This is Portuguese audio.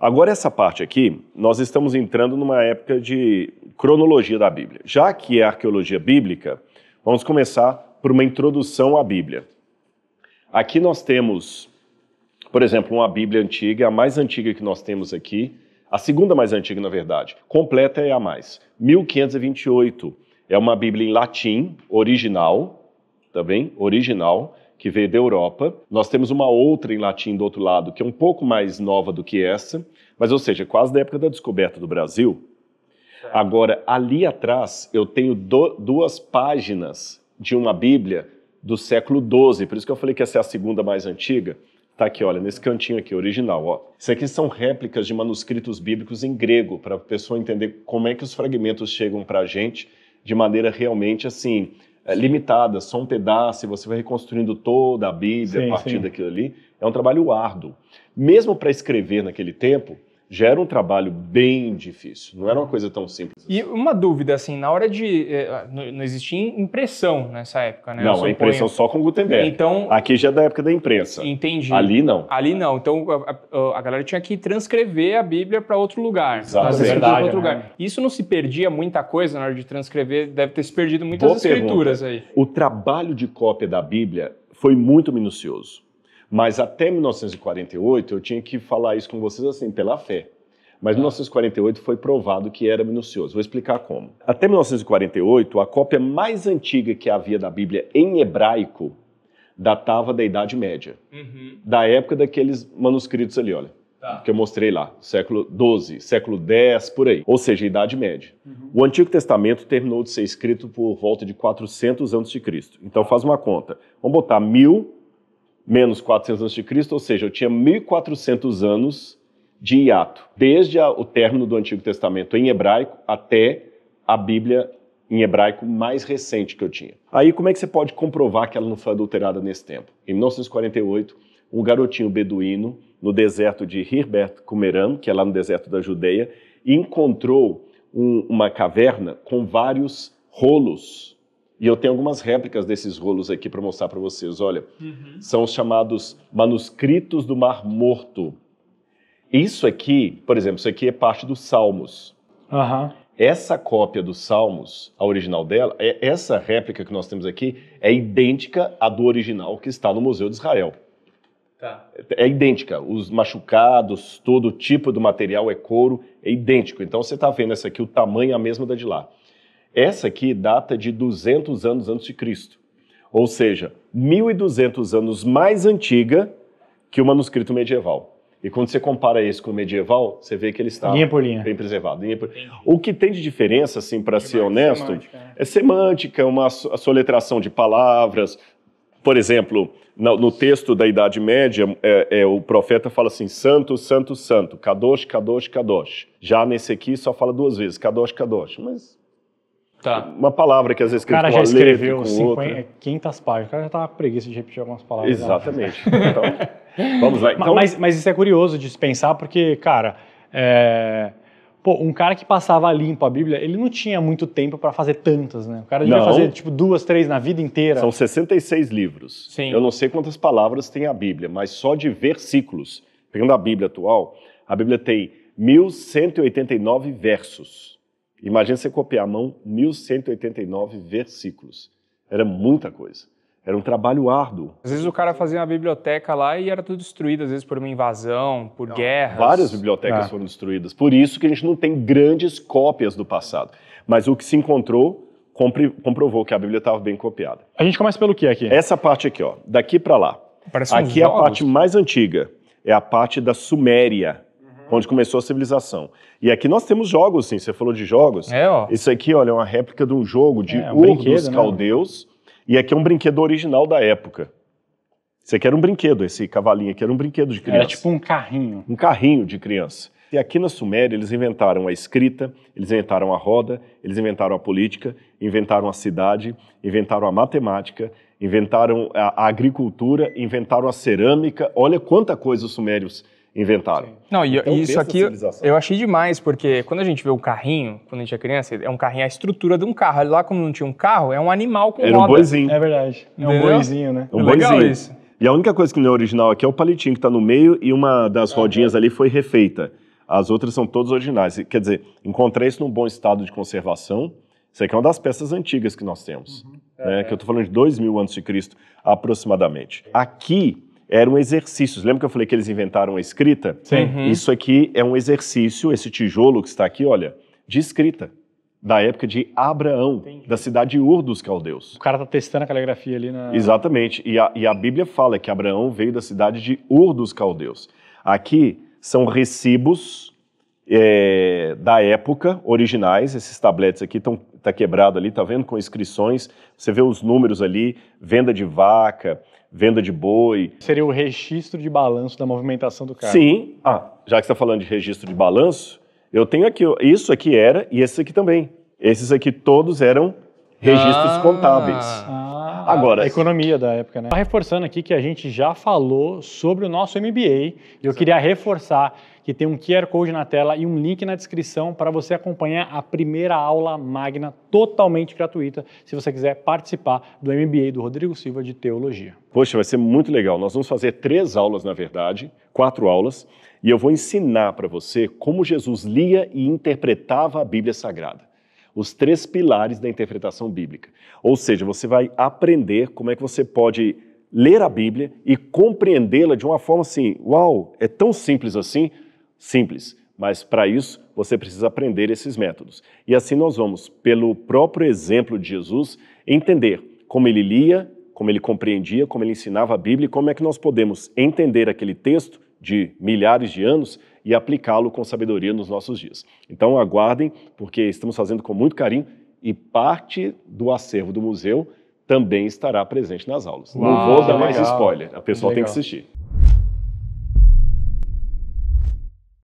Agora, essa parte aqui, nós estamos entrando numa época de cronologia da Bíblia. Já que é arqueologia bíblica, vamos começar por uma introdução à Bíblia. Aqui nós temos, por exemplo, uma Bíblia antiga, a mais antiga que nós temos aqui, a segunda mais antiga, na verdade, completa é a mais, 1528. É uma Bíblia em latim, original, também, tá original, que veio da Europa. Nós temos uma outra em latim do outro lado, que é um pouco mais nova do que essa, mas, ou seja, quase da época da descoberta do Brasil. Agora, ali atrás, eu tenho do, duas páginas de uma Bíblia do século XII, por isso que eu falei que essa é a segunda mais antiga. Está aqui, olha, nesse cantinho aqui, original. Ó. Isso aqui são réplicas de manuscritos bíblicos em grego, para a pessoa entender como é que os fragmentos chegam para a gente de maneira realmente assim é, limitada, só um pedaço, e você vai reconstruindo toda a Bíblia sim, a partir sim. daquilo ali. É um trabalho árduo. Mesmo para escrever naquele tempo, gera um trabalho bem difícil. Não era uma coisa tão simples. Assim. E uma dúvida, assim, na hora de. Eh, ah, não existia impressão nessa época, né? Não, a impressão só com Gutenberg. Então. Aqui já é da época da imprensa. Entendi. Ali não. Ali não. Então a, a galera tinha que transcrever a Bíblia para outro lugar. Exato. outro lugar. Né? Isso não se perdia muita coisa na hora de transcrever, deve ter se perdido muitas Boa escrituras pergunta. aí. O trabalho de cópia da Bíblia foi muito minucioso. Mas até 1948 eu tinha que falar isso com vocês assim, pela fé. Mas 1948 tá. foi provado que era minucioso. Vou explicar como. Até 1948, a cópia mais antiga que havia da Bíblia em hebraico datava da Idade Média, uhum. da época daqueles manuscritos ali, olha. Tá. Que eu mostrei lá, século XII, século X por aí. Ou seja, Idade Média. Uhum. O Antigo Testamento terminou de ser escrito por volta de 400 antes de Cristo. Então tá. faz uma conta. Vamos botar mil menos 400 antes de Cristo, ou seja, eu tinha 1400 anos de hiato, desde a, o término do Antigo Testamento em hebraico até a Bíblia em hebraico mais recente que eu tinha. Aí como é que você pode comprovar que ela não foi adulterada nesse tempo? Em 1948, um garotinho beduíno no deserto de Hirbert Kumeram, que é lá no deserto da Judeia, encontrou um, uma caverna com vários rolos e eu tenho algumas réplicas desses rolos aqui para mostrar para vocês. Olha, uhum. são os chamados manuscritos do Mar Morto. Isso aqui, por exemplo, isso aqui é parte dos Salmos. Uhum. Essa cópia dos Salmos, a original dela, é, essa réplica que nós temos aqui é idêntica à do original que está no Museu de Israel. Tá. É, idêntica. Os machucados, todo tipo do material é couro, é idêntico. Então você está vendo essa aqui, o tamanho é a mesma da de lá. Essa aqui data de 200 anos antes de Cristo, ou seja, 1200 anos mais antiga que o manuscrito medieval. E quando você compara isso com o medieval, você vê que ele está linha por linha. bem preservado. Linha por... O que tem de diferença, assim, para ser honesto, semântica, né? é semântica, uma soletração de palavras. Por exemplo, no, texto da Idade Média, é, é, o profeta fala assim: Santo, Santo, Santo, Kadosh, Kadosh, Kadosh. Já nesse aqui só fala duas vezes: Kadosh, Kadosh. Mas Tá. Uma palavra que às vezes... O cara já escreveu 500 páginas, o cara já estava tá preguiça de repetir algumas palavras. Né? Exatamente. então, vamos lá. Então... Mas, mas isso é curioso de pensar, porque, cara, é... Pô, um cara que passava limpo a Bíblia, ele não tinha muito tempo para fazer tantas, né? O cara devia não. fazer, tipo, duas, três na vida inteira. São 66 livros. Sim. Eu não sei quantas palavras tem a Bíblia, mas só de versículos. Pegando a Bíblia atual, a Bíblia tem 1189 versos. Imagina você copiar à mão 1189 versículos. Era muita coisa. Era um trabalho árduo. Às vezes o cara fazia uma biblioteca lá e era tudo destruído, às vezes por uma invasão, por não, guerras. Várias bibliotecas ah. foram destruídas. Por isso que a gente não tem grandes cópias do passado. Mas o que se encontrou comprovou que a Bíblia estava bem copiada. A gente começa pelo que aqui? Essa parte aqui, ó, daqui para lá. Parece aqui é a parte mais antiga, é a parte da Suméria onde começou a civilização. E aqui nós temos jogos, sim. Você falou de jogos. É, ó. Isso aqui, olha, é uma réplica de um jogo de é, um né? Caldeus. E aqui é um brinquedo original da época. Isso aqui era um brinquedo, esse cavalinho aqui era um brinquedo de criança. Era é tipo um carrinho. Um carrinho de criança. E aqui na Suméria eles inventaram a escrita, eles inventaram a roda, eles inventaram a política, inventaram a cidade, inventaram a matemática, inventaram a agricultura, inventaram a cerâmica. Olha quanta coisa os sumérios inventaram. Sim. Não, e então, isso aqui eu achei demais, porque quando a gente vê o carrinho, quando a gente é criança, é um carrinho, a estrutura de um carro. Lá, como não tinha um carro, é um animal com Era um boizinho. É verdade. É um boizinho, né? Um é legal boizinho. isso. E a única coisa que não é original aqui é o palitinho que está no meio e uma das ah, rodinhas é. ali foi refeita. As outras são todas originais. Quer dizer, encontrei isso num bom estado de conservação. Isso aqui é uma das peças antigas que nós temos, uhum. né? é. que eu estou é. falando de 2 mil antes de Cristo, aproximadamente. Aqui eram exercícios. Lembra que eu falei que eles inventaram a escrita? Sim. Uhum. Isso aqui é um exercício, esse tijolo que está aqui, olha, de escrita. Da época de Abraão, Entendi. da cidade de Ur dos Caldeus. O cara está testando a caligrafia ali na. Exatamente. E a, e a Bíblia fala que Abraão veio da cidade de Ur dos Caldeus. Aqui são recibos é, da época, originais. Esses tabletes aqui estão tá quebrado ali, tá vendo? Com inscrições. Você vê os números ali, venda de vaca, venda de boi. Seria o registro de balanço da movimentação do carro. Sim. Ah, já que você está falando de registro de balanço, eu tenho aqui, isso aqui era e esse aqui também. Esses aqui todos eram registros ah. contábeis. Ah, Agora, a economia da época, né? Reforçando aqui que a gente já falou sobre o nosso MBA, e eu queria reforçar que tem um QR Code na tela e um link na descrição para você acompanhar a primeira aula magna totalmente gratuita, se você quiser participar do MBA do Rodrigo Silva de Teologia. Poxa, vai ser muito legal. Nós vamos fazer três aulas, na verdade, quatro aulas, e eu vou ensinar para você como Jesus lia e interpretava a Bíblia Sagrada os três pilares da interpretação bíblica. Ou seja, você vai aprender como é que você pode ler a Bíblia e compreendê-la de uma forma assim, uau, é tão simples assim, Simples, mas para isso você precisa aprender esses métodos. E assim nós vamos, pelo próprio exemplo de Jesus, entender como ele lia, como ele compreendia, como ele ensinava a Bíblia e como é que nós podemos entender aquele texto de milhares de anos e aplicá-lo com sabedoria nos nossos dias. Então aguardem, porque estamos fazendo com muito carinho e parte do acervo do museu também estará presente nas aulas. Uau, Não vou dar mais spoiler, a pessoa legal. tem que assistir.